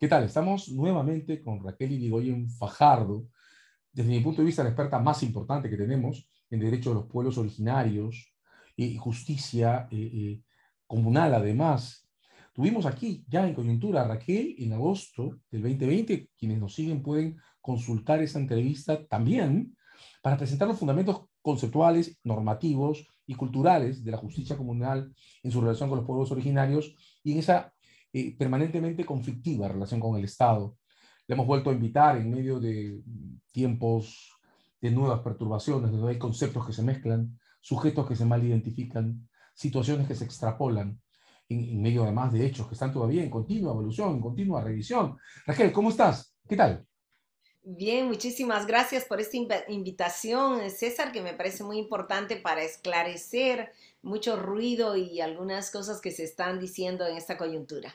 ¿Qué tal? Estamos nuevamente con Raquel Irigoyen Fajardo, desde mi punto de vista la experta más importante que tenemos en derecho de los pueblos originarios y justicia eh, eh, comunal además. Tuvimos aquí ya en coyuntura Raquel en agosto del 2020, quienes nos siguen pueden consultar esa entrevista también para presentar los fundamentos conceptuales, normativos y culturales de la justicia comunal en su relación con los pueblos originarios y en esa eh, permanentemente conflictiva en relación con el Estado. Le hemos vuelto a invitar en medio de tiempos de nuevas perturbaciones, donde hay conceptos que se mezclan, sujetos que se mal identifican, situaciones que se extrapolan, en, en medio además de hechos que están todavía en continua evolución, en continua revisión. Raquel, ¿cómo estás? ¿Qué tal? Bien, muchísimas gracias por esta invitación, César, que me parece muy importante para esclarecer mucho ruido y algunas cosas que se están diciendo en esta coyuntura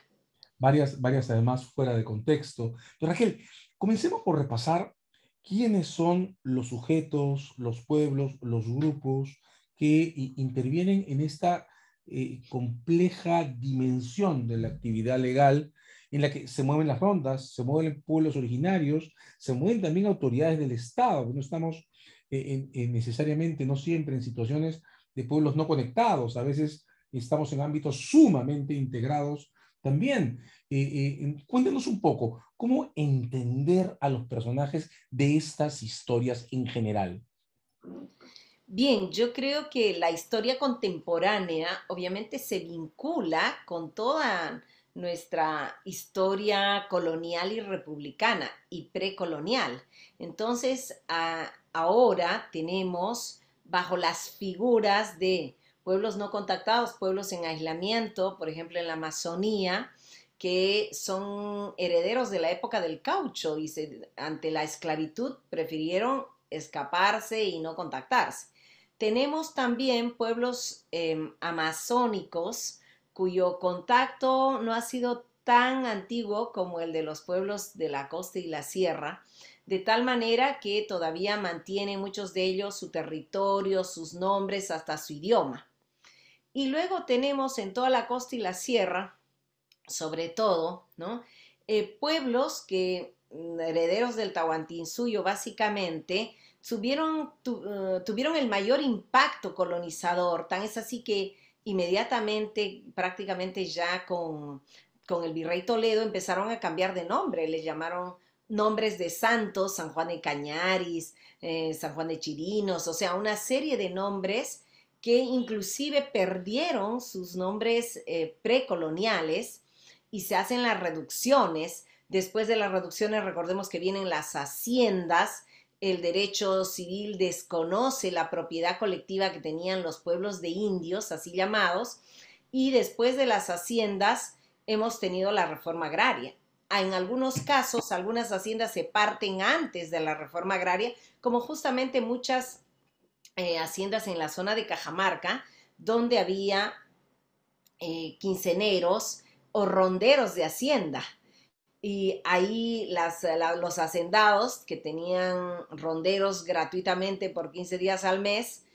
varias, varias además fuera de contexto. Pero Raquel, comencemos por repasar quiénes son los sujetos, los pueblos, los grupos que eh, intervienen en esta eh, compleja dimensión de la actividad legal en la que se mueven las rondas, se mueven pueblos originarios, se mueven también autoridades del Estado. No estamos eh, necesariamente, no siempre, en situaciones de pueblos no conectados. A veces estamos en ámbitos sumamente integrados también. cuéntenos un poco, ¿cómo entender a los personajes de estas historias en general? Bien, yo creo que la historia contemporánea obviamente se vincula con toda nuestra historia colonial y republicana y precolonial. Entonces, ahora tenemos bajo las figuras de pueblos no contactados, pueblos en aislamiento, por ejemplo en la Amazonía, que son herederos de la época del caucho y ante la esclavitud prefirieron escaparse y no contactarse. Tenemos también pueblos em, amazónicos cuyo contacto no ha sido tan antiguo como el de los pueblos de la costa y la sierra, de tal manera que todavía mantienen muchos de ellos su territorio, sus nombres, hasta su idioma. Y luego tenemos en toda la costa y la sierra, sobre todo, ¿no? Eh, pueblos que, mm, herederos del Tahuantinsuyo básicamente, tuvieron, eh, tuvieron el mayor impacto colonizador, tan es así que inmediatamente, prácticamente ya con, el virrey Toledo, empezaron a cambiar de nombre, le llamaron nombres de santos, San Juan de Cañaris, eh, San Juan de Chirinos, o sea, una serie de nombres que inclusive perdieron sus nombres eh, precoloniales y se hacen las reducciones. Después de las reducciones, recordemos que vienen las haciendas, el derecho civil desconoce la propiedad colectiva que tenían los pueblos de indios, así llamados, y después de las haciendas hemos tenido la reforma agraria. Ah, en algunos casos, algunas haciendas se parten antes de la reforma agraria, como justamente muchas eh, haciendas en la zona de Cajamarca, donde había eh, quinceneros o ronderos de hacienda. Y ahí los hacendados que tenían ronderos gratuitamente por 15 días al mes,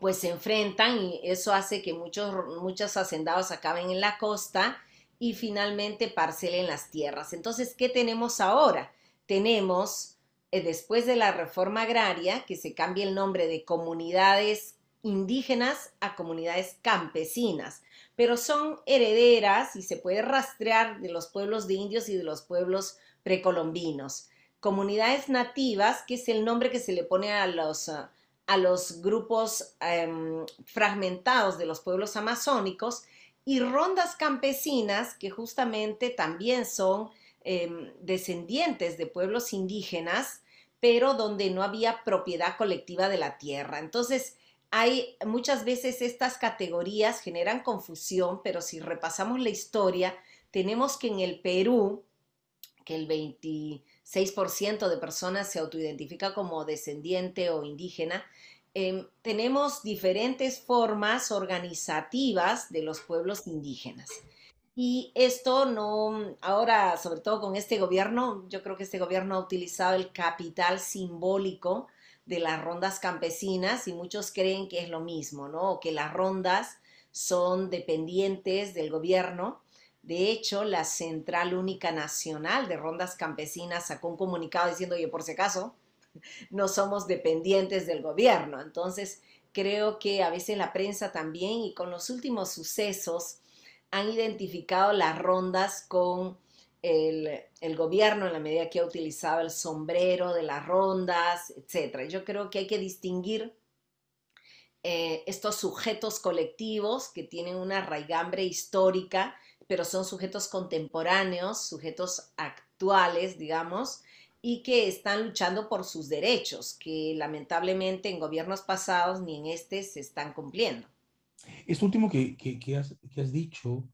pues se enfrentan y eso hace que muchos, muchos hacendados acaben en la costa y finalmente parcelen las tierras. Entonces, ¿qué tenemos ahora? Tenemos eh, después de la reforma agraria, que se cambia el nombre de comunidades indígenas a comunidades campesinas, pero son herederas y se puede rastrear de los pueblos de indios y de los pueblos precolombinos. Comunidades nativas, que es el nombre que se le pone a los, a los grupos em, fragmentados de los pueblos amazónicos, y rondas campesinas, que justamente también son em, descendientes de pueblos indígenas pero donde no había propiedad colectiva de la tierra. Entonces, hay muchas veces estas categorías generan confusión, pero si repasamos la historia, tenemos que en el Perú, que el 26% de personas se autoidentifica como descendiente o indígena, em, tenemos diferentes formas organizativas de los pueblos indígenas. Y esto no, ahora sobre todo con este gobierno, yo creo que este gobierno ha utilizado el capital simbólico de las rondas campesinas y muchos creen que es lo mismo, ¿no? que las rondas son dependientes del gobierno. De hecho, la Central Única Nacional de Rondas Campesinas sacó un comunicado diciendo, oye, por si acaso, no somos dependientes del gobierno. Entonces, creo que a veces la prensa también y con los últimos sucesos han identificado las rondas con el, gobierno en la medida que ha utilizado el sombrero de las rondas, etc. Yo creo que hay que distinguir eh, estos sujetos colectivos que tienen una raigambre histórica, pero son sujetos contemporáneos, sujetos actuales, digamos, y que están luchando por sus derechos, que lamentablemente en gobiernos pasados ni en este se están cumpliendo. Esto último que, que, has, dicho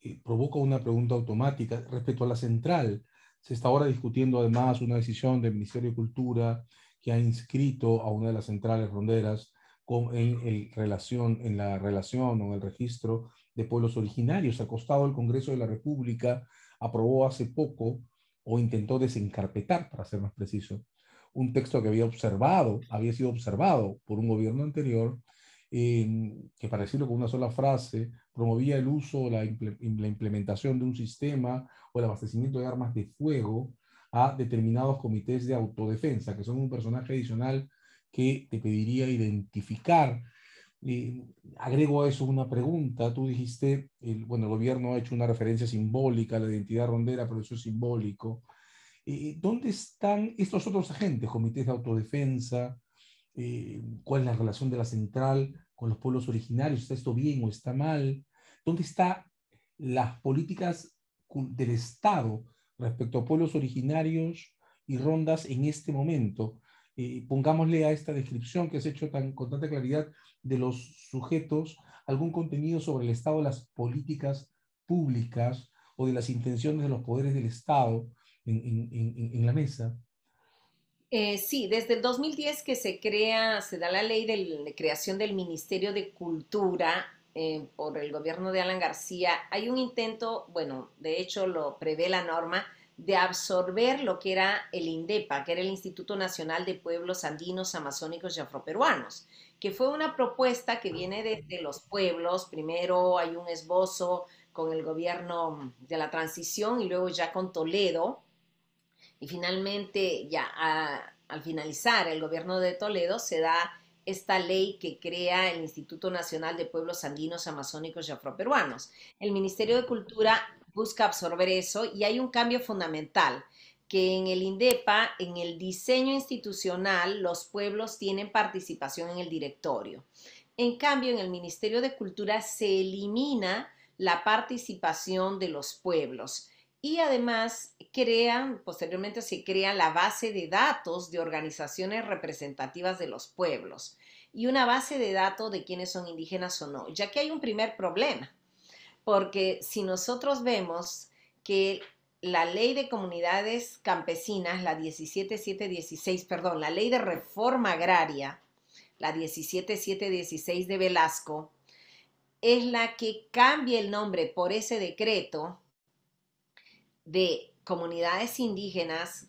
eh, provoca una pregunta automática respecto a la central. Se está ahora discutiendo además una decisión del Ministerio de Cultura que ha inscrito a una de las centrales ronderas en, la relación o en el registro de pueblos originarios. Al costado el Congreso de la República aprobó hace poco o intentó desencarpetar, para ser más preciso, un texto que había observado, había sido observado por un gobierno anterior que para decirlo con una sola frase, promovía el uso o la, implementación de un sistema o el abastecimiento de armas de fuego a determinados comités de autodefensa, que son un personaje adicional que te pediría identificar. Eh, agrego a eso una pregunta. Tú dijiste, bueno, el gobierno ha hecho una referencia simbólica a la identidad rondera, pero eso es simbólico. Eh, ¿Dónde están estos otros agentes, comités de autodefensa, eh, cuál es la relación de la central con los pueblos originarios, está esto bien o está mal, dónde están las políticas del Estado respecto a pueblos originarios y rondas en este momento. Eh, pongámosle a esta descripción que has hecho tan, con tanta claridad de los sujetos algún contenido sobre el estado las políticas públicas o de las intenciones de los poderes del Estado en la mesa. Eh, sí, desde el 2010 que se crea, se da la ley de creación del Ministerio de Cultura eh, por el gobierno de Alan García, hay un intento, bueno, de hecho lo prevé la norma, de absorber lo que era el INDEPA, que era el Instituto Nacional de Pueblos Andinos, Amazónicos y Afroperuanos, que fue una propuesta que viene desde los pueblos. Primero hay un esbozo con el gobierno de la transición y luego ya con Toledo, y finalmente, ya al finalizar el gobierno de Toledo, se da esta ley que crea el Instituto Nacional de Pueblos Andinos, Amazónicos y Afroperuanos. El Ministerio de Cultura busca absorber eso y hay un cambio fundamental que en el INDEPA, en el diseño institucional, los pueblos tienen participación en el directorio. En cambio, en el Ministerio de Cultura se elimina la participación de los pueblos y además crean, posteriormente se crea la base de datos de organizaciones representativas de los pueblos y una base de datos de quiénes son indígenas o no, ya que hay un primer problema, porque si nosotros vemos que la ley de comunidades campesinas, la 17716, perdón, la ley de reforma agraria, la 17716 de Velasco, es la que cambia el nombre por ese decreto de comunidades indígenas,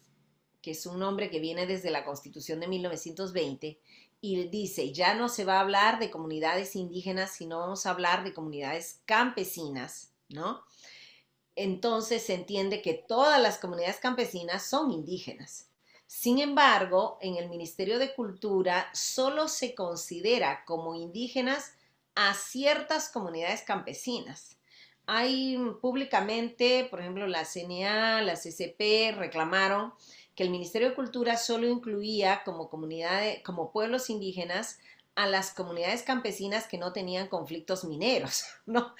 que es un nombre que viene desde la Constitución de 1920, y dice, ya no se va a hablar de comunidades indígenas, sino vamos a hablar de comunidades campesinas, ¿no? Entonces se entiende que todas las comunidades campesinas son indígenas. Sin embargo, en el Ministerio de Cultura solo se considera como indígenas a ciertas comunidades campesinas hay públicamente, por ejemplo, la CNA, la CCP reclamaron que el Ministerio de Cultura solo incluía como comunidades, como pueblos indígenas a las comunidades campesinas que no tenían conflictos mineros, ¿no?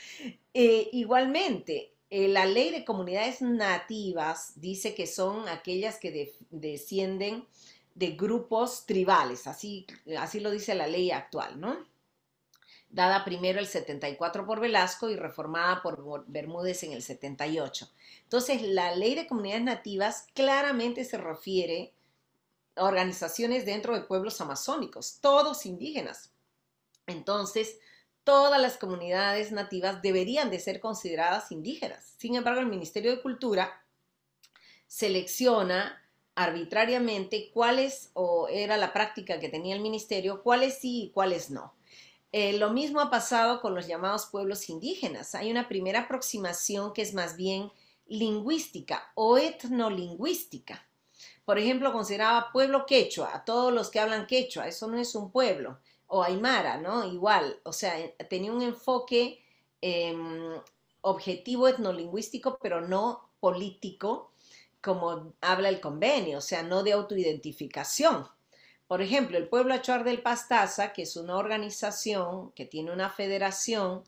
Eh, igualmente, eh, la ley de comunidades nativas dice que son aquellas que descienden de grupos tribales, así, así lo dice la ley actual, ¿no? dada primero el 74 por Velasco y reformada por Bermúdez en el 78. Entonces, la ley de comunidades nativas claramente se refiere a organizaciones dentro de pueblos amazónicos, todos indígenas. Entonces, todas las comunidades nativas deberían de ser consideradas indígenas. Sin embargo, el Ministerio de Cultura selecciona arbitrariamente cuáles o era la práctica que tenía el ministerio, cuáles sí y cuáles no. Eh, lo mismo ha pasado con los llamados pueblos indígenas. Hay una primera aproximación que es más bien lingüística o etnolingüística. Por ejemplo, consideraba pueblo quechua a todos los que hablan quechua, eso no es un pueblo, o aymara, ¿no? Igual, o sea, eh, tenía un enfoque em, objetivo etnolingüístico, pero no político, como habla el convenio, o sea, no de autoidentificación. Por ejemplo, el pueblo Achuar del Pastaza, que es una organización que tiene una federación,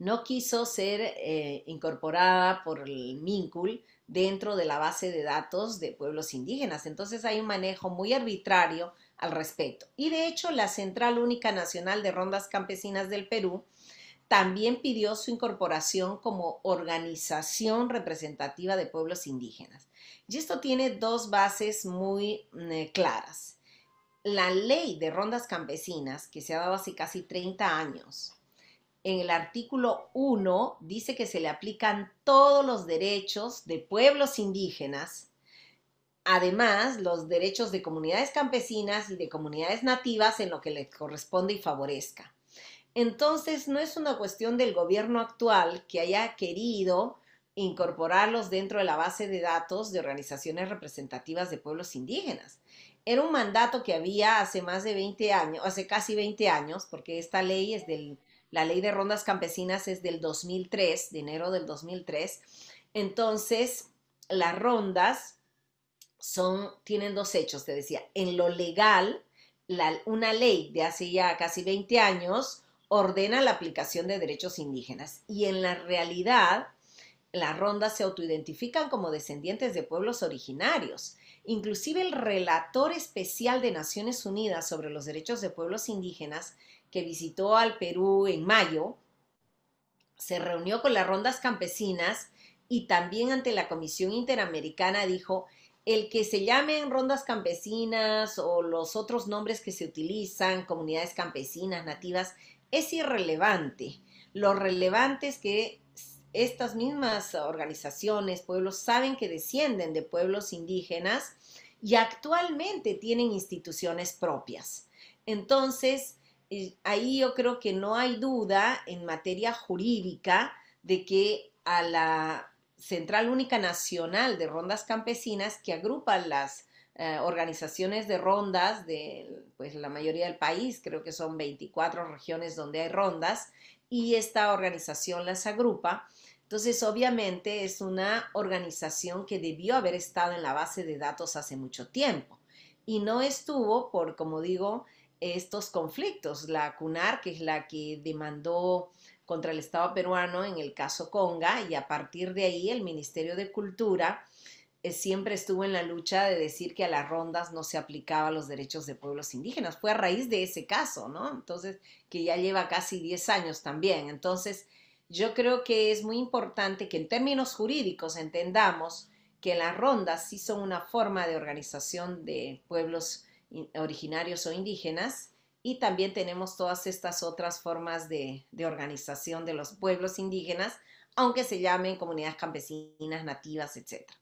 no quiso ser eh, incorporada por el MINCUL dentro de la base de datos de pueblos indígenas. Entonces hay un manejo muy arbitrario al respecto. Y de hecho, la Central Única Nacional de Rondas Campesinas del Perú también pidió su incorporación como organización representativa de pueblos indígenas. Y esto tiene dos bases muy eh, claras. La ley de rondas campesinas, que se ha dado hace casi 30 años, en el artículo 1 dice que se le aplican todos los derechos de pueblos indígenas, además los derechos de comunidades campesinas y de comunidades nativas en lo que les corresponde y favorezca. Entonces, no es una cuestión del gobierno actual que haya querido incorporarlos dentro de la base de datos de organizaciones representativas de pueblos indígenas. Era un mandato que había hace más de 20 años, hace casi 20 años, porque esta ley es del, la ley de rondas campesinas es del 2003, de enero del 2003. Entonces, las rondas son, tienen dos hechos, te decía. En lo legal, una ley de hace ya casi 20 años ordena la aplicación de derechos indígenas y en la realidad las rondas se autoidentifican como descendientes de pueblos originarios. Inclusive el relator especial de Naciones Unidas sobre los derechos de pueblos indígenas que visitó al Perú en mayo se reunió con las rondas campesinas y también ante la Comisión Interamericana dijo el que se llamen rondas campesinas o los otros nombres que se utilizan, comunidades campesinas, nativas, es irrelevante. Lo relevante es que estas mismas organizaciones, pueblos, saben que descienden de pueblos indígenas y actualmente tienen instituciones propias. Entonces, eh, ahí yo creo que no hay duda en materia jurídica de que a la Central Única Nacional de Rondas Campesinas, que agrupa las eh, organizaciones de rondas de pues, la mayoría del país, creo que son 24 regiones donde hay rondas, y esta organización las agrupa. Entonces, obviamente es una organización que debió haber estado en la base de datos hace mucho tiempo y no estuvo por, como digo, estos conflictos. La CUNAR, que es la que demandó contra el Estado peruano en el caso Conga, y a partir de ahí el Ministerio de Cultura eh, siempre estuvo en la lucha de decir que a las rondas no se aplicaban los derechos de pueblos indígenas. Fue a raíz de ese caso, ¿no? Entonces, que ya lleva casi 10 años también. Entonces, yo creo que es muy importante que en términos jurídicos entendamos que las rondas sí son una forma de organización de pueblos originarios o indígenas y también tenemos todas estas otras formas de, de organización de los pueblos indígenas, aunque se llamen comunidades campesinas, nativas, etcétera.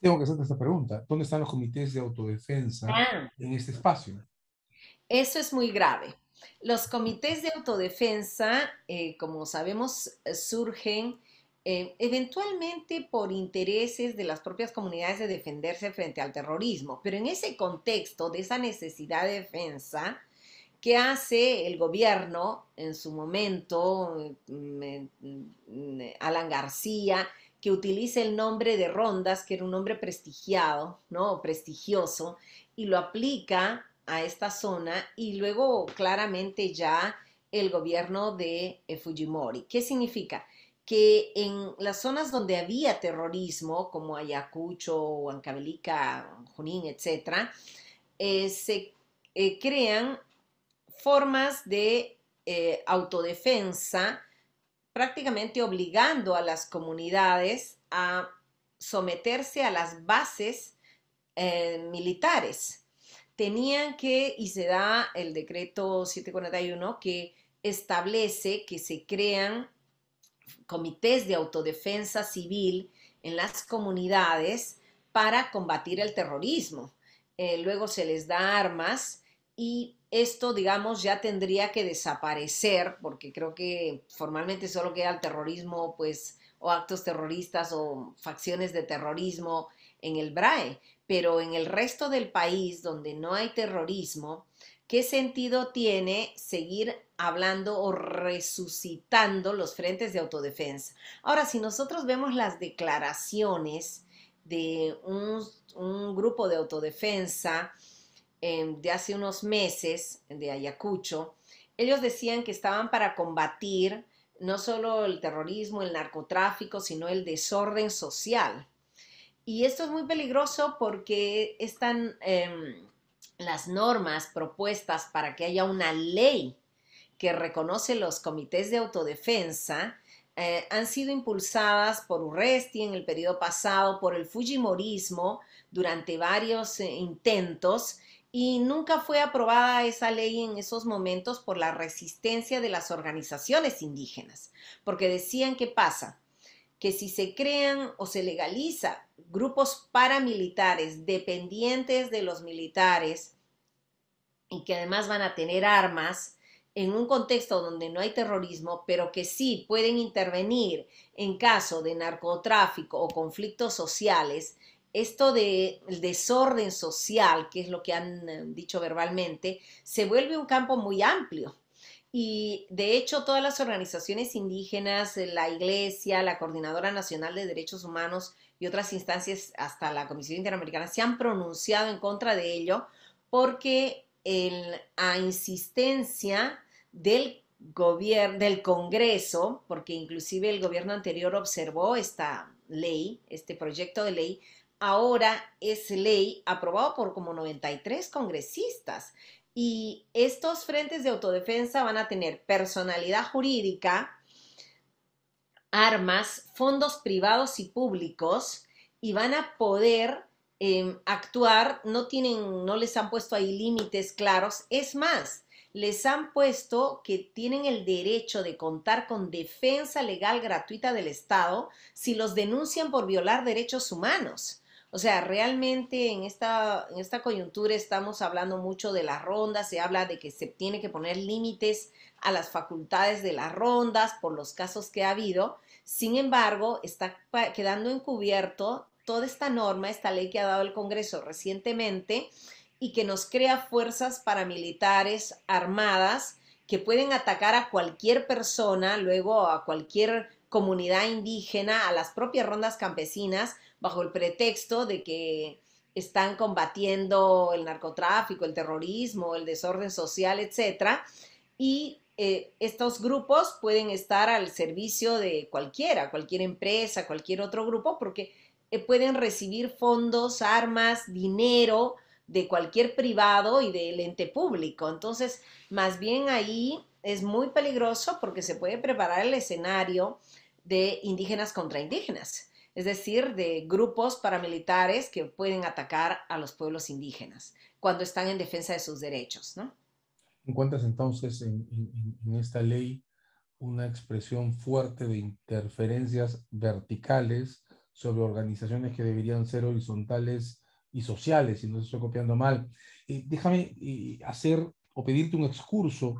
Tengo que hacerte esta pregunta. ¿Dónde están los comités de autodefensa ah. en este espacio? Eso es muy grave. Los comités de autodefensa, eh, como sabemos, eh, surgen eh, eventualmente por intereses de las propias comunidades de defenderse frente al terrorismo, pero en ese contexto de esa necesidad de defensa, ¿qué hace el gobierno en su momento, mm, Alan García, que utiliza el nombre de Rondas, que era un nombre prestigiado, ¿no? prestigioso, y lo aplica a esta zona y luego claramente ya el gobierno de eh, Fujimori. ¿Qué significa? Que en las zonas donde había terrorismo, como Ayacucho, Huancavelica, Junín, etc., eh, se eh, crean formas de autodefensa prácticamente obligando a las comunidades a someterse a las bases eh, militares. Tenían que, y se da el decreto 741 que establece que se crean comités de autodefensa civil en las comunidades para combatir el terrorismo. Eh, luego se les da armas y esto, digamos, ya tendría que desaparecer, porque creo que formalmente solo queda el terrorismo, pues, o actos terroristas o facciones de terrorismo en el BRAE, pero en el resto del país donde no hay terrorismo, ¿qué sentido tiene seguir hablando o resucitando los frentes de autodefensa? Ahora, si nosotros vemos las declaraciones de un, un grupo de autodefensa, Em, de hace unos meses de Ayacucho, ellos decían que estaban para combatir no solo el terrorismo, el narcotráfico, sino el desorden social. Y esto es muy peligroso porque están em, las normas propuestas para que haya una ley que reconoce los comités de autodefensa, eh, han sido impulsadas por Urresti en el periodo pasado, por el Fujimorismo durante varios eh, intentos, y nunca fue aprobada esa ley en esos momentos por la resistencia de las organizaciones indígenas, porque decían que pasa que si se crean o se legaliza grupos paramilitares dependientes de los militares y que además van a tener armas en un contexto donde no hay terrorismo, pero que sí pueden intervenir en caso de narcotráfico o conflictos sociales, esto del desorden social, que es lo que han eh, dicho verbalmente, se vuelve un campo muy amplio. Y de hecho todas las organizaciones indígenas, eh, la Iglesia, la Coordinadora Nacional de Derechos Humanos y otras instancias, hasta la Comisión Interamericana, se han pronunciado en contra de ello porque a insistencia del gobierno, del Congreso, porque inclusive el gobierno anterior observó esta ley, este proyecto de ley, ahora es ley aprobado por como 93 congresistas. Y estos frentes de autodefensa van a tener personalidad jurídica, armas, fondos privados y públicos y van a poder em, actuar, tienen, no les han puesto ahí límites claros, es más, les han puesto que tienen el derecho de contar con defensa legal gratuita del Estado si los denuncian por violar derechos humanos. O sea, realmente en esta, en esta coyuntura estamos hablando mucho de las rondas, se habla de que se tiene que poner límites a las facultades de las rondas por los casos que ha habido. Sin embargo, está quedando encubierto toda esta norma, esta ley que ha dado el Congreso recientemente y que nos crea fuerzas paramilitares armadas que pueden atacar a cualquier persona, luego a cualquier comunidad indígena, a las propias rondas campesinas, bajo el pretexto de que están combatiendo el narcotráfico, el terrorismo, el desorden social, etcétera, y eh, estos grupos pueden estar al servicio de cualquiera, cualquier empresa, cualquier otro grupo, porque eh, pueden recibir fondos, armas, dinero de cualquier privado y del ente público. Entonces, más bien ahí es muy peligroso porque se puede preparar el escenario de indígenas contra indígenas es decir, de grupos paramilitares que pueden atacar a los pueblos indígenas cuando están en defensa de sus derechos. ¿no? ¿Encuentras entonces en, esta ley una expresión fuerte de interferencias verticales sobre organizaciones que deberían ser horizontales y sociales, si no estoy copiando mal? Eh, déjame eh, hacer o pedirte un excurso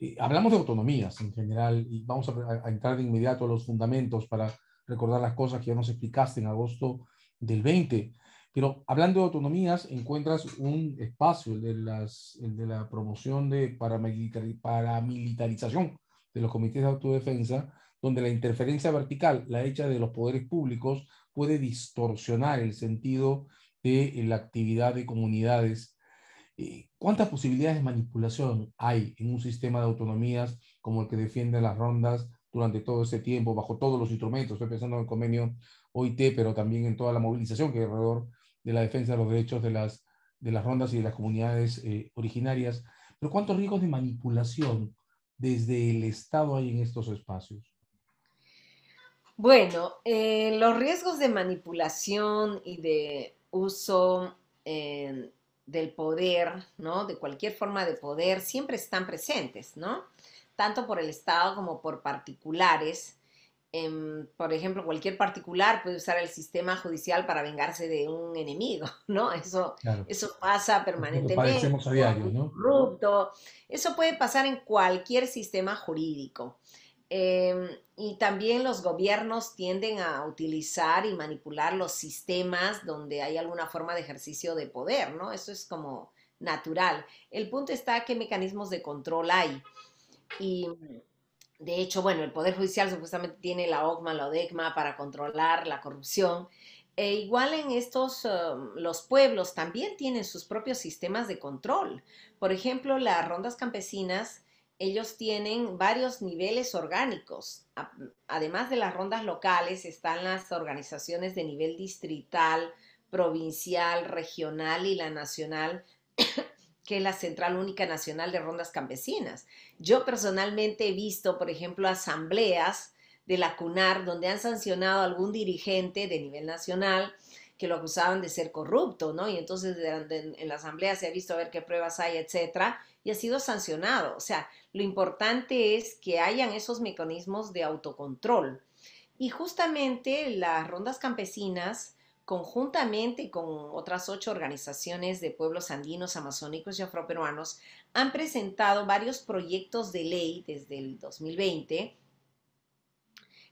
eh, hablamos de autonomías en general y vamos a, entrar de inmediato a los fundamentos para recordar las cosas que ya nos explicaste en agosto del 20. Pero hablando de autonomías, encuentras un espacio, el de, las, de la promoción de paramilitarización de los comités de autodefensa, donde la interferencia vertical, la hecha de los poderes públicos, puede distorsionar el sentido de eh, la actividad de comunidades. Eh, ¿Cuántas posibilidades de manipulación hay en un sistema de autonomías como el que defiende las rondas durante todo ese tiempo, bajo todos los instrumentos, estoy pensando en el convenio OIT, pero también en toda la movilización que hay alrededor de la defensa de los derechos de las, de las rondas y de las comunidades eh, originarias. Pero ¿cuántos riesgos de manipulación desde el Estado hay en estos espacios? Bueno, eh, los riesgos de manipulación y de uso eh, del poder, ¿no? De cualquier forma de poder, siempre están presentes, ¿no? tanto por el Estado como por particulares. Em, por ejemplo, cualquier particular puede usar el sistema judicial para vengarse de un enemigo, ¿no? Eso, eso pasa permanentemente. a diario, Eso puede pasar en cualquier sistema jurídico. Em, y también los gobiernos tienden a utilizar y manipular los sistemas donde hay alguna forma de ejercicio de poder, ¿no? Eso es como natural. El punto está qué mecanismos de control hay. Y de hecho, bueno, el Poder Judicial supuestamente tiene la OCMA, la ODECMA para controlar la corrupción. E igual en estos, um, los pueblos también tienen sus propios sistemas de control. Por ejemplo, las rondas campesinas, ellos tienen varios niveles orgánicos. Además de las rondas locales, están las organizaciones de nivel distrital, provincial, regional y la nacional, que es la Central Única Nacional de Rondas Campesinas. Yo personalmente he visto, por ejemplo, asambleas de la CUNAR donde han sancionado a algún dirigente de nivel nacional que lo acusaban de ser corrupto, ¿no? Y entonces en la asamblea se ha visto a ver qué pruebas hay, etcétera, y ha sido sancionado. O sea, lo importante es que hayan esos mecanismos de autocontrol. Y justamente las rondas campesinas conjuntamente con otras ocho organizaciones de pueblos andinos, amazónicos y afroperuanos, han presentado varios proyectos de ley desde el 2020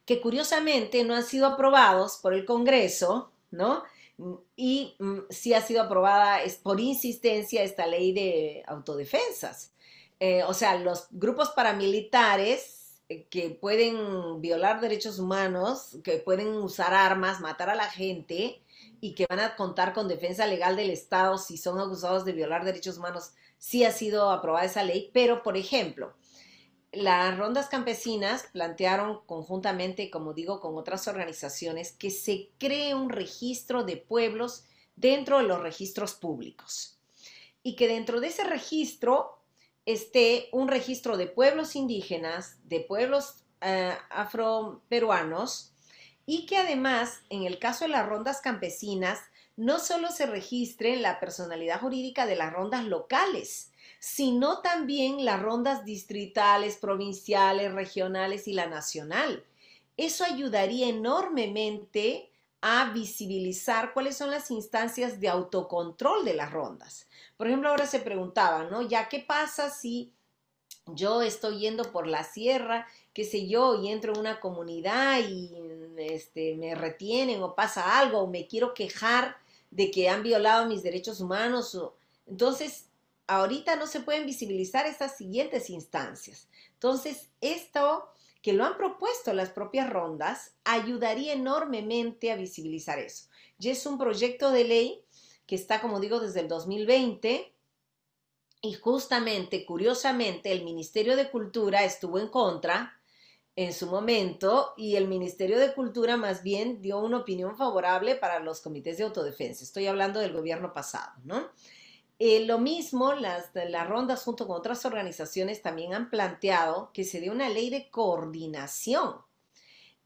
que curiosamente no han sido aprobados por el Congreso, ¿no? Y mm, sí ha sido aprobada es, por insistencia esta ley de autodefensas. Eh, o sea, los grupos paramilitares eh, que pueden violar derechos humanos, que pueden usar armas, matar a la gente, y que van a contar con defensa legal del Estado si son acusados de violar derechos humanos, sí ha sido aprobada esa ley, pero por ejemplo, las rondas campesinas plantearon conjuntamente, como digo, con otras organizaciones, que se cree un registro de pueblos dentro de los registros públicos y que dentro de ese registro esté un registro de pueblos indígenas, de pueblos eh, afroperuanos, y que además, en el caso de las rondas campesinas, no solo se registre la personalidad jurídica de las rondas locales, sino también las rondas distritales, provinciales, regionales y la nacional. Eso ayudaría enormemente a visibilizar cuáles son las instancias de autocontrol de las rondas. Por ejemplo, ahora se preguntaba, ¿no? Ya, ¿qué pasa si yo estoy yendo por la sierra qué sé yo, y entro en una comunidad y mm, este, me retienen o pasa algo, o me quiero quejar de que han violado mis derechos humanos. entonces, ahorita no se pueden visibilizar esas siguientes instancias. Entonces, esto que lo han propuesto las propias rondas ayudaría enormemente a visibilizar eso. Y es un proyecto de ley que está, como digo, desde el 2020 y justamente, curiosamente, el Ministerio de Cultura estuvo en contra en su momento y el Ministerio de Cultura más bien dio una opinión favorable para los comités de autodefensa. Estoy hablando del gobierno pasado, ¿no? Eh, lo mismo, las, las rondas junto con otras organizaciones también han planteado que se dé una ley de coordinación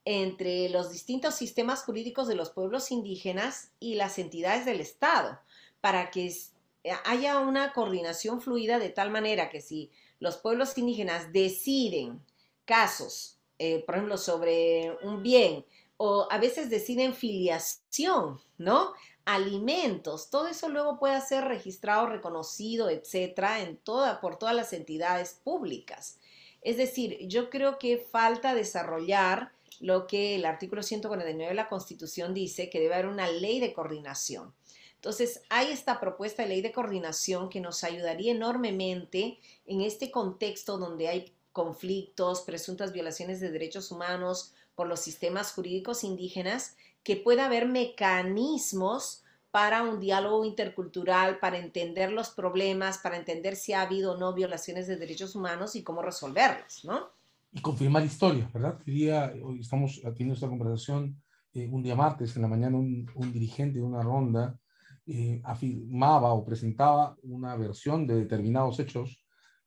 entre los distintos sistemas jurídicos de los pueblos indígenas y las entidades del Estado, para que eh, haya una coordinación fluida de tal manera que si los pueblos indígenas deciden casos eh, por ejemplo, sobre un bien, o a veces deciden filiación, ¿no? Alimentos, todo eso luego puede ser registrado, reconocido, etcétera, en toda, por todas las entidades públicas. Es decir, yo creo que falta desarrollar lo que el artículo 149 de la Constitución dice, que debe haber una ley de coordinación. Entonces, hay esta propuesta de ley de coordinación que nos ayudaría enormemente en este contexto donde hay conflictos, presuntas violaciones de derechos humanos por los sistemas jurídicos indígenas, que pueda haber mecanismos para un diálogo intercultural, para entender los problemas, para entender si ha habido o no violaciones de derechos humanos y cómo resolverlos, ¿no? Y confirmar historias, ¿verdad? Hoy día, hoy estamos teniendo esta conversación eh, un día martes, en la mañana un, dirigente de una ronda eh, afirmaba o presentaba una versión de determinados hechos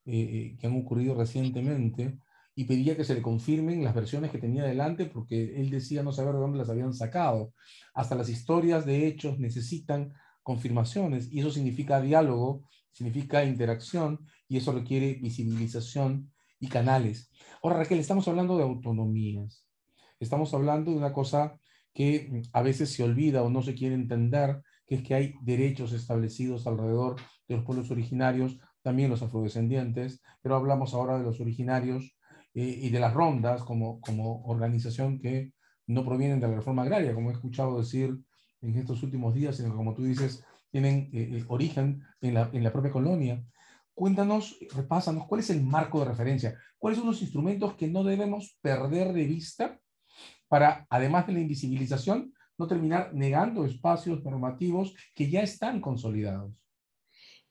eh, eh, que han ocurrido recientemente y pedía que se le confirmen las versiones que tenía delante porque él decía no saber de dónde las habían sacado. Hasta las historias de hechos necesitan confirmaciones y eso significa diálogo, significa interacción y eso requiere visibilización y canales. Ahora Raquel, estamos hablando de autonomías. Estamos hablando de una cosa que a veces se olvida o no se quiere entender, que es que hay derechos establecidos alrededor de los pueblos originarios también los afrodescendientes, pero hablamos ahora de los originarios eh, y de las rondas como, como organización que no provienen de la reforma agraria, como he escuchado decir en estos últimos días, sino que como tú dices, tienen eh, eh, origen en la, en la propia colonia. Cuéntanos, repásanos, ¿cuál es el marco de referencia? ¿Cuáles son los instrumentos que no debemos perder de vista para, además de la invisibilización, no terminar negando espacios normativos que ya están consolidados?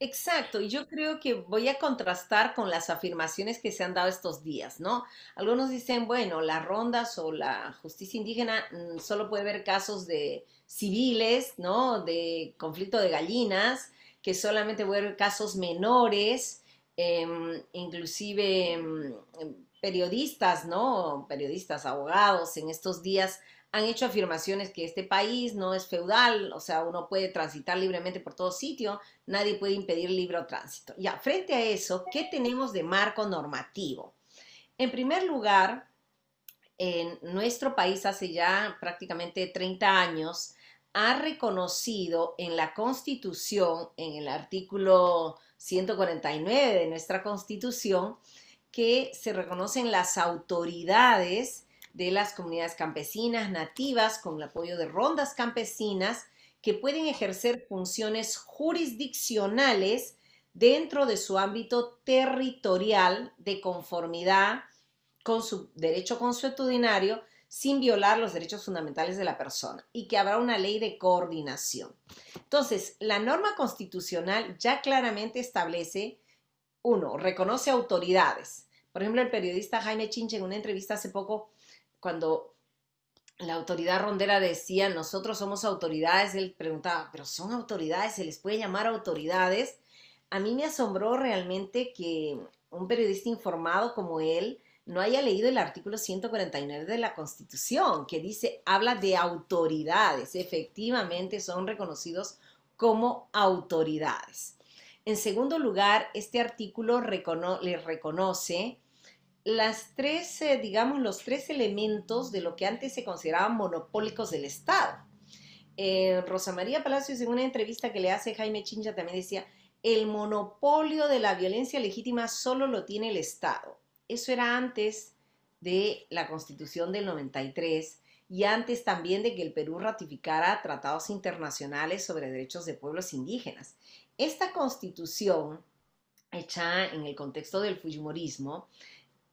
Exacto, y yo creo que voy a contrastar con las afirmaciones que se han dado estos días, ¿no? Algunos dicen, bueno, las rondas o la justicia indígena mm, solo puede ver casos de civiles, ¿no? De conflicto de gallinas, que solamente puede ver casos menores, em, inclusive mm, em, periodistas, ¿no? Periodistas, abogados en estos días han hecho afirmaciones que este país no es feudal, o sea, uno puede transitar libremente por todo sitio, nadie puede impedir libre tránsito. Ya, frente a eso, ¿qué tenemos de marco normativo? En primer lugar, en nuestro país hace ya prácticamente 30 años ha reconocido en la Constitución, en el artículo 149 de nuestra Constitución, que se reconocen las autoridades de las comunidades campesinas nativas con el apoyo de rondas campesinas que pueden ejercer funciones jurisdiccionales dentro de su ámbito territorial de conformidad con su derecho consuetudinario sin violar los derechos fundamentales de la persona y que habrá una ley de coordinación. Entonces, la norma constitucional ya claramente establece, uno, reconoce autoridades. Por ejemplo, el periodista Jaime Chinche en una entrevista hace poco cuando la autoridad rondera decía, nosotros somos autoridades, él preguntaba, pero son autoridades, se les puede llamar autoridades. A mí me asombró realmente que un periodista informado como él no haya leído el artículo 149 de la Constitución, que dice, habla de autoridades, efectivamente son reconocidos como autoridades. En segundo lugar, este artículo recono les reconoce las tres, digamos, los tres elementos de lo que antes se consideraban monopólicos del Estado. Eh, Rosa María Palacios, en una entrevista que le hace Jaime Chincha, también decía, el monopolio de la violencia legítima solo lo tiene el Estado. Eso era antes de la Constitución del 93 y antes también de que el Perú ratificara tratados internacionales sobre derechos de pueblos indígenas. Esta constitución, hecha en el contexto del Fujimorismo,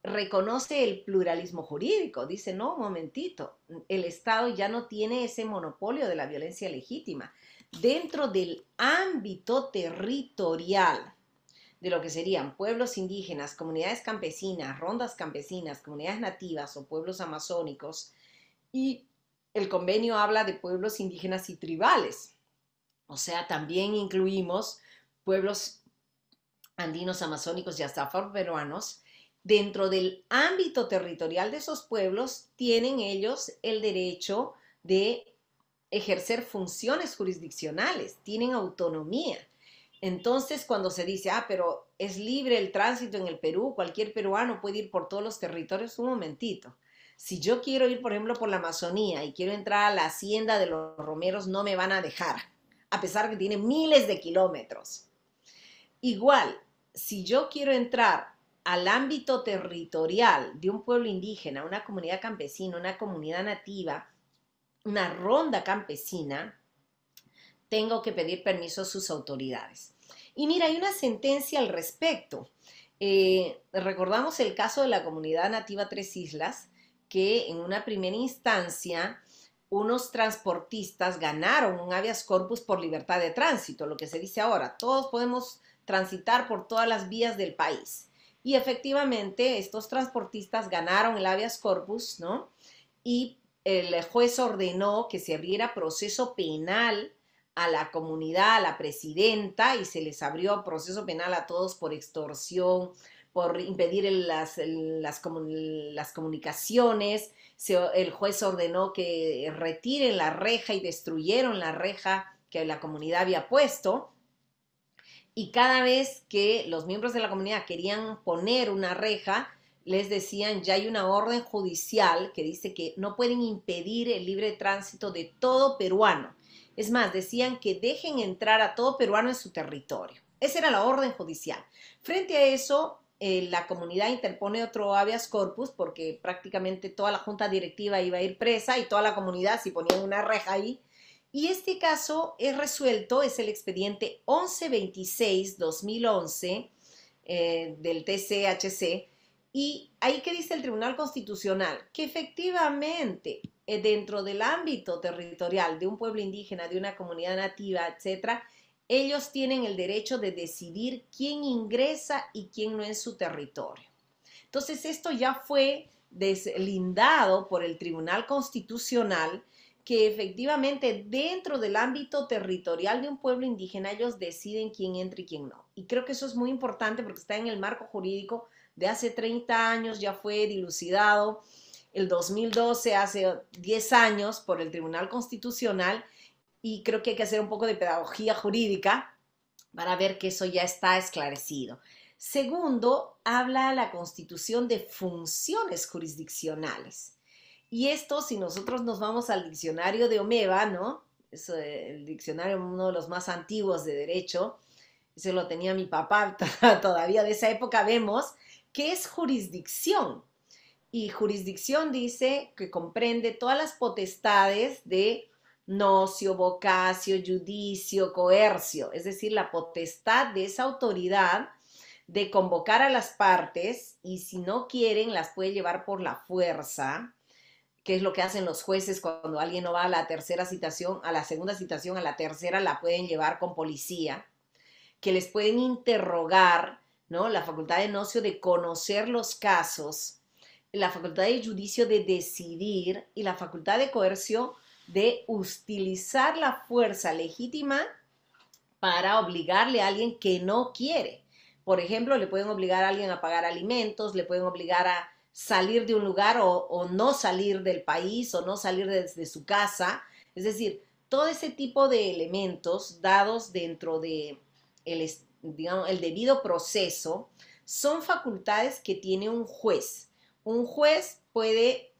reconoce el pluralismo jurídico, dice, no, un momentito, el Estado ya no tiene ese monopolio de la violencia legítima. Dentro del ámbito territorial de lo que serían pueblos indígenas, comunidades campesinas, rondas campesinas, comunidades nativas o pueblos amazónicos, y el convenio habla de pueblos indígenas y tribales, o sea, también incluimos pueblos andinos, amazónicos y hasta faro-peruanos, dentro del ámbito territorial de esos pueblos, tienen ellos el derecho de ejercer funciones jurisdiccionales, tienen autonomía. Entonces, cuando se dice, ah, pero es libre el tránsito en el Perú, cualquier peruano puede ir por todos los territorios, un momentito. Si yo quiero ir, por ejemplo, por la Amazonía y quiero entrar a la hacienda de los romeros, no me van a dejar, a pesar que tiene miles de kilómetros. Igual, si yo quiero entrar al ámbito territorial de un pueblo indígena, una comunidad campesina, una comunidad nativa, una ronda campesina, tengo que pedir permiso a sus autoridades. Y mira, hay una sentencia al respecto. Eh, recordamos el caso de la comunidad nativa Tres Islas, que en una primera instancia unos transportistas ganaron un habeas corpus por libertad de tránsito, lo que se dice ahora, todos podemos transitar por todas las vías del país. Y efectivamente, estos transportistas ganaron el habeas corpus, ¿no? Y el juez ordenó que se abriera proceso penal a la comunidad, a la presidenta, y se les abrió proceso penal a todos por extorsión, por impedir las, comunicaciones. Se, el juez ordenó que retiren la reja y destruyeron la reja que la comunidad había puesto y cada vez que los miembros de la comunidad querían poner una reja, les decían, ya hay una orden judicial que dice que no pueden impedir el libre tránsito de todo peruano. Es más, decían que dejen entrar a todo peruano en su territorio. Esa era la orden judicial. Frente a eso, eh, la comunidad interpone otro habeas corpus porque prácticamente toda la junta directiva iba a ir presa y toda la comunidad, si ponían una reja ahí, y este caso es resuelto, es el expediente 1126-2011 eh, del TCHC. Y ahí que dice el Tribunal Constitucional que efectivamente eh, dentro del ámbito territorial de un pueblo indígena, de una comunidad nativa, etc., ellos tienen el derecho de decidir quién ingresa y quién no en su territorio. Entonces esto ya fue deslindado por el Tribunal Constitucional que efectivamente dentro del ámbito territorial de un pueblo indígena ellos deciden quién entra y quién no. Y creo que eso es muy importante porque está en el marco jurídico de hace 30 años, ya fue dilucidado el 2012, hace 10 años, por el Tribunal Constitucional, y creo que hay que hacer un poco de pedagogía jurídica para ver que eso ya está esclarecido. Segundo, habla la Constitución de funciones jurisdiccionales. Y esto, si nosotros nos vamos al diccionario de Omeva, ¿no? Es eh, el diccionario uno de los más antiguos de derecho, se lo tenía mi papá todavía de esa época, vemos que es jurisdicción. Y jurisdicción dice que comprende todas las potestades de nocio, vocacio, judicio, coercio, es decir, la potestad de esa autoridad de convocar a las partes y si no quieren las puede llevar por la fuerza que es lo que hacen los jueces cuando alguien no va a la tercera citación, a la segunda citación, a la tercera la pueden llevar con policía, que les pueden interrogar, ¿no? La facultad de nocio de conocer los casos, la facultad de judicio de decidir y la facultad de coercio de utilizar la fuerza legítima para obligarle a alguien que no quiere. Por ejemplo, le pueden obligar a alguien a pagar alimentos, le pueden obligar a salir de un lugar o, no salir del país o no salir desde su casa. Es decir, todo ese tipo de elementos dados dentro de el, el debido proceso son facultades que tiene un juez. Un juez puede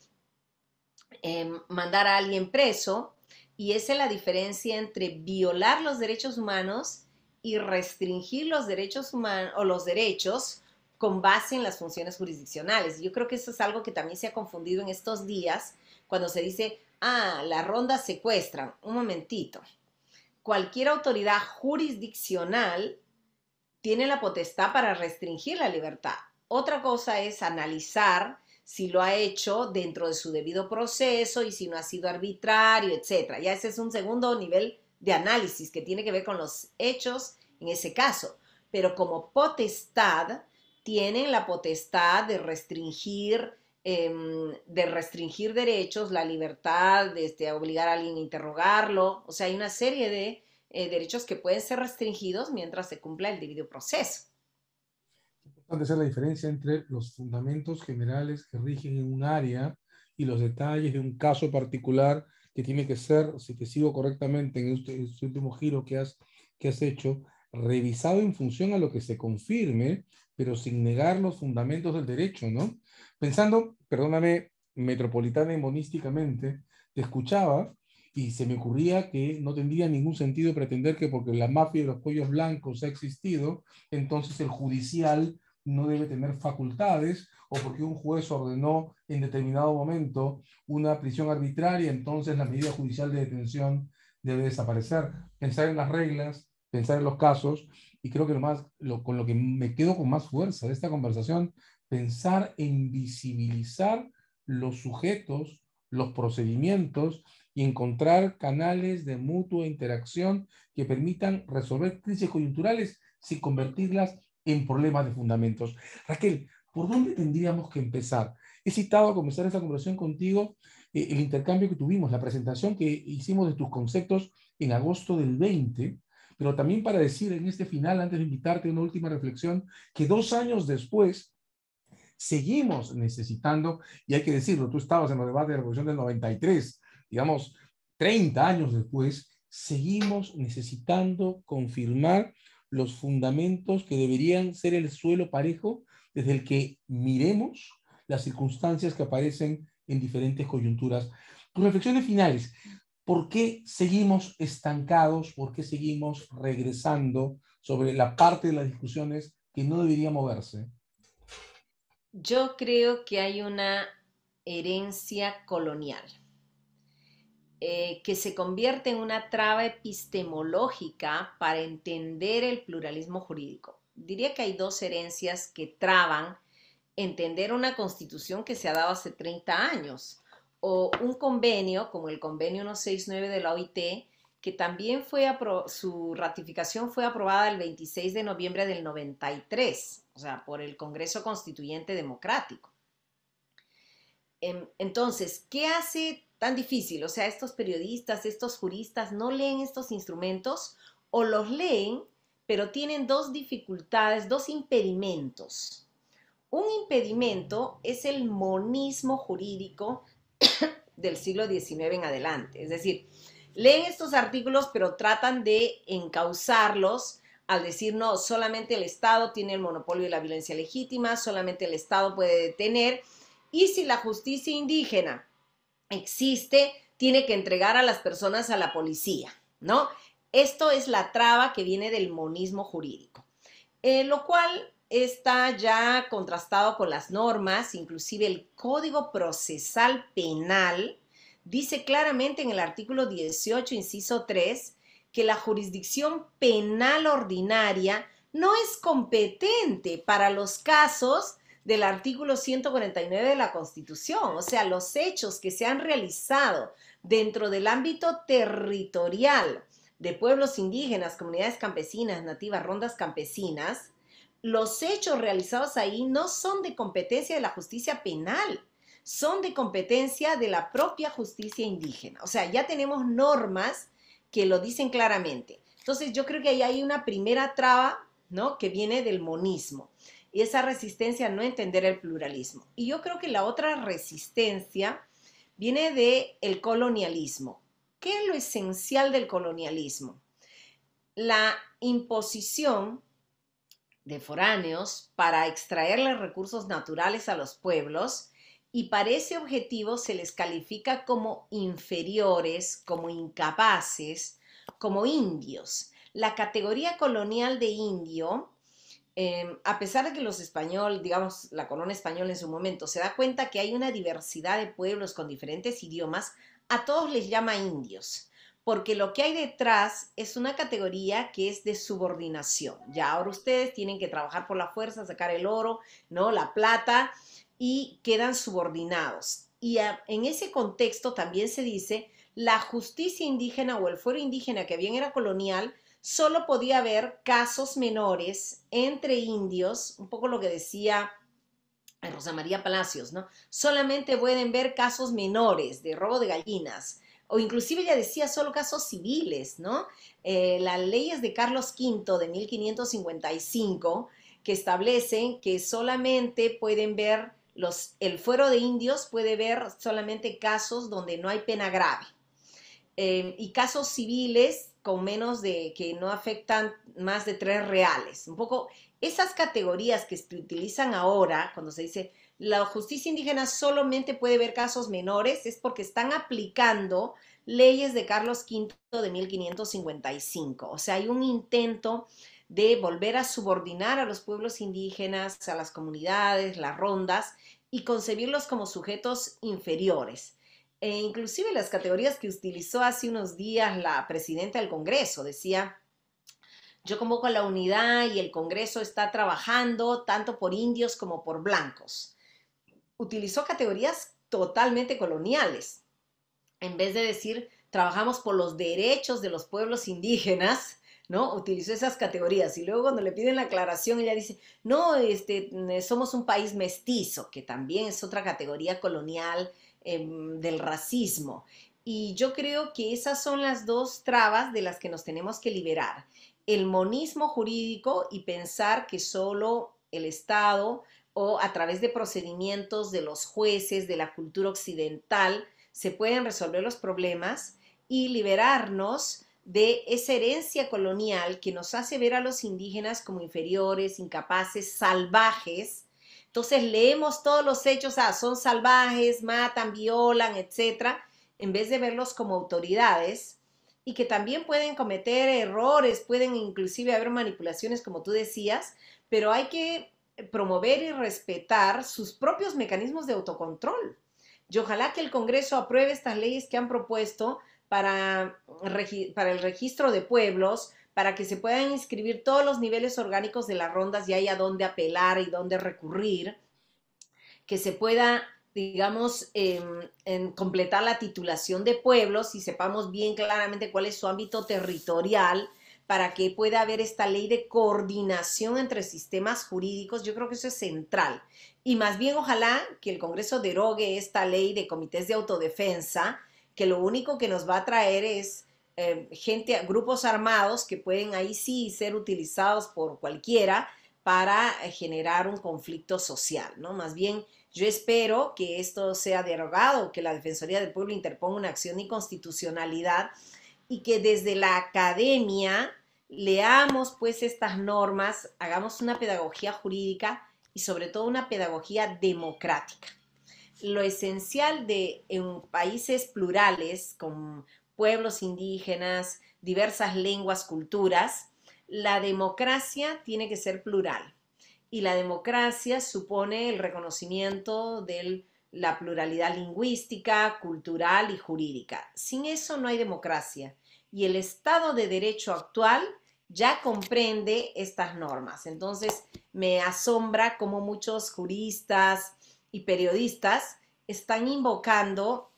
em, mandar a alguien preso y esa es la diferencia entre violar los derechos humanos y restringir los derechos humanos o los derechos con base en las funciones jurisdiccionales. Yo creo que eso es algo que también se ha confundido en estos días cuando se dice, ah, la ronda secuestra. Un momentito. Cualquier autoridad jurisdiccional tiene la potestad para restringir la libertad. Otra cosa es analizar si lo ha hecho dentro de su debido proceso y si no ha sido arbitrario, etc. Ya ese es un segundo nivel de análisis que tiene que ver con los hechos en ese caso. Pero como potestad, tienen la potestad de restringir, em, de restringir derechos, la libertad, de este, obligar a alguien a interrogarlo. O sea, hay una serie de eh, derechos que pueden ser restringidos mientras se cumpla el debido proceso. Es importante hacer la diferencia entre los fundamentos generales que rigen en un área y los detalles de un caso particular que tiene que ser, si te sigo correctamente en este, este último giro que has, que has hecho, revisado en función a lo que se confirme, pero sin negar los fundamentos del derecho, ¿no? Pensando, perdóname, metropolitana y monísticamente, te escuchaba y se me ocurría que no tendría ningún sentido pretender que porque la mafia de los pollos blancos ha existido, entonces el judicial no debe tener facultades o porque un juez ordenó en determinado momento una prisión arbitraria, entonces la medida judicial de detención debe desaparecer. Pensar en las reglas pensar en los casos y creo que lo más, con lo que me quedo con más fuerza de esta conversación, pensar en visibilizar los sujetos, los procedimientos y encontrar canales de mutua interacción que permitan resolver crisis coyunturales sin convertirlas en problemas de fundamentos. Raquel, ¿por dónde tendríamos que empezar? He citado a comenzar esta conversación contigo eh, el intercambio que tuvimos, la presentación que hicimos de tus conceptos en agosto del 20, pero también para decir en este final, antes de invitarte a una última reflexión, que dos años después seguimos necesitando, y hay que decirlo, tú estabas en los debates de la Revolución del 93, digamos, 30 años después, seguimos necesitando confirmar los fundamentos que deberían ser el suelo parejo desde el que miremos las circunstancias que aparecen en diferentes coyunturas. Tus reflexiones finales, ¿Por qué seguimos estancados? ¿Por qué seguimos regresando sobre la parte de las discusiones que no debería moverse? Yo creo que hay una herencia colonial eh, que se convierte en una traba epistemológica para entender el pluralismo jurídico. Diría que hay dos herencias que traban entender una constitución que se ha dado hace 30 años o un convenio, como el convenio 169 de la OIT, que también fue su ratificación fue aprobada el 26 de noviembre del 93, o sea, por el Congreso Constituyente Democrático. Em, entonces, ¿qué hace tan difícil? O sea, estos periodistas, estos juristas no leen estos instrumentos o los leen, pero tienen dos dificultades, dos impedimentos. Un impedimento es el monismo jurídico del siglo XIX en adelante. Es decir, leen estos artículos, pero tratan de encauzarlos al decir, no, solamente el Estado tiene el monopolio de la violencia legítima, solamente el Estado puede detener, y si la justicia indígena existe, tiene que entregar a las personas a la policía, ¿no? Esto es la traba que viene del monismo jurídico, eh, lo cual está ya contrastado con las normas, inclusive el Código Procesal Penal dice claramente en el artículo 18, inciso 3, que la jurisdicción penal ordinaria no es competente para los casos del artículo 149 de la Constitución, o sea, los hechos que se han realizado dentro del ámbito territorial de pueblos indígenas, comunidades campesinas, nativas, rondas campesinas, los hechos realizados ahí no son de competencia de la justicia penal, son de competencia de la propia justicia indígena. O sea, ya tenemos normas que lo dicen claramente. Entonces yo creo que ahí hay una primera traba, ¿no? Que viene del monismo y esa resistencia a no entender el pluralismo. Y yo creo que la otra resistencia viene del colonialismo. ¿Qué es lo esencial del colonialismo? La imposición de foráneos para extraerles recursos naturales a los pueblos y para ese objetivo se les califica como inferiores, como incapaces, como indios. La categoría colonial de indio, em, a pesar de que los españoles, digamos, la corona española en su momento se da cuenta que hay una diversidad de pueblos con diferentes idiomas, a todos les llama indios porque lo que hay detrás es una categoría que es de subordinación. Ya ahora ustedes tienen que trabajar por la fuerza, sacar el oro, ¿no? La plata y quedan subordinados. Y en ese contexto también se dice la justicia indígena o el fuero indígena que bien era colonial, solo podía haber casos menores entre indios, un poco lo que decía Rosa María Palacios, ¿no? Solamente pueden ver casos menores de robo de gallinas, o inclusive ya decía solo casos civiles, ¿no? Eh, las leyes de Carlos V de 1555 que establecen que solamente pueden ver los, el fuero de indios puede ver solamente casos donde no hay pena grave. Em, y casos civiles con menos de que no afectan más de tres reales. Un poco esas categorías que se utilizan ahora cuando se dice la justicia indígena solamente puede ver casos menores es porque están aplicando leyes de Carlos V de 1555. O sea, hay un intento de volver a subordinar a los pueblos indígenas, a las comunidades, las rondas, y concebirlos como sujetos inferiores. E inclusive las categorías que utilizó hace unos días la presidenta del Congreso, decía, yo convoco a la unidad y el Congreso está trabajando tanto por indios como por blancos utilizó categorías totalmente coloniales. En vez de decir trabajamos por los derechos de los pueblos indígenas, ¿no? Utilizó esas categorías y luego cuando le piden la aclaración ella dice, "No, este, eh, somos un país mestizo", que también es otra categoría colonial em, del racismo. Y yo creo que esas son las dos trabas de las que nos tenemos que liberar. El monismo jurídico y pensar que solo el Estado o a través de procedimientos de los jueces de la cultura occidental se pueden resolver los problemas y liberarnos de esa herencia colonial que nos hace ver a los indígenas como inferiores, incapaces, salvajes. Entonces leemos todos los hechos, ah, son salvajes, matan, violan, etcétera, en vez de verlos como autoridades y que también pueden cometer errores, pueden inclusive haber manipulaciones, como tú decías, pero hay que promover y respetar sus propios mecanismos de autocontrol. Y ojalá que el Congreso apruebe estas leyes que han propuesto para, para el registro de pueblos, para que se puedan inscribir todos los niveles orgánicos de las rondas y haya dónde apelar y dónde recurrir, que se pueda, digamos, em, en completar la titulación de pueblos y sepamos bien claramente cuál es su ámbito territorial para que pueda haber esta ley de coordinación entre sistemas jurídicos, yo creo que eso es central. Y más bien ojalá que el Congreso derogue esta ley de comités de autodefensa, que lo único que nos va a traer es eh, gente, grupos armados que pueden ahí sí ser utilizados por cualquiera para eh, generar un conflicto social, ¿no? Más bien, yo espero que esto sea derogado, que la Defensoría del Pueblo interponga una acción de inconstitucionalidad y que desde la academia leamos pues estas normas, hagamos una pedagogía jurídica y sobre todo una pedagogía democrática. Lo esencial de en países plurales, con pueblos indígenas, diversas lenguas, culturas, la democracia tiene que ser plural. Y la democracia supone el reconocimiento de la pluralidad lingüística, cultural y jurídica. Sin eso no hay democracia. Y el Estado de Derecho actual ya comprende estas normas. Entonces, me asombra cómo muchos juristas y periodistas están invocando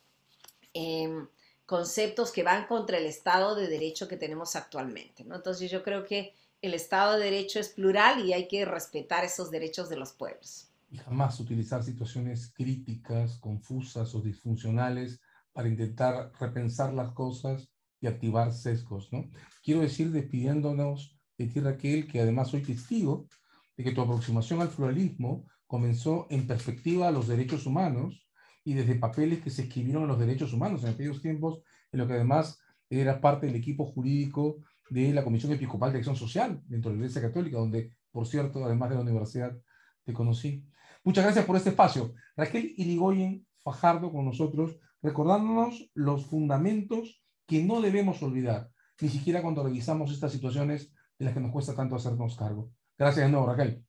em, conceptos que van contra el Estado de Derecho que tenemos actualmente. Entonces, yo creo que el Estado de Derecho es plural y hay que respetar esos derechos de los pueblos. Y jamás utilizar situaciones críticas, confusas o disfuncionales para intentar repensar las cosas y activar sesgos, ¿no? Quiero decir, despidiéndonos de ti, Raquel, que además soy testigo de que tu aproximación al pluralismo comenzó en perspectiva a los derechos humanos y desde papeles que se escribieron los derechos humanos en aquellos tiempos, en lo que además era parte del equipo jurídico de la Comisión Episcopal de Acción Social dentro de la Iglesia Católica, donde, por cierto, además de la universidad, te conocí. Muchas gracias por este espacio. Raquel Irigoyen Fajardo con nosotros, recordándonos los fundamentos que no debemos olvidar, ni siquiera cuando revisamos estas situaciones de las que nos cuesta tanto hacernos cargo. Gracias de nuevo, Raquel.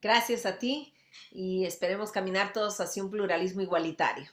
Gracias a ti y esperemos caminar todos hacia un pluralismo igualitario.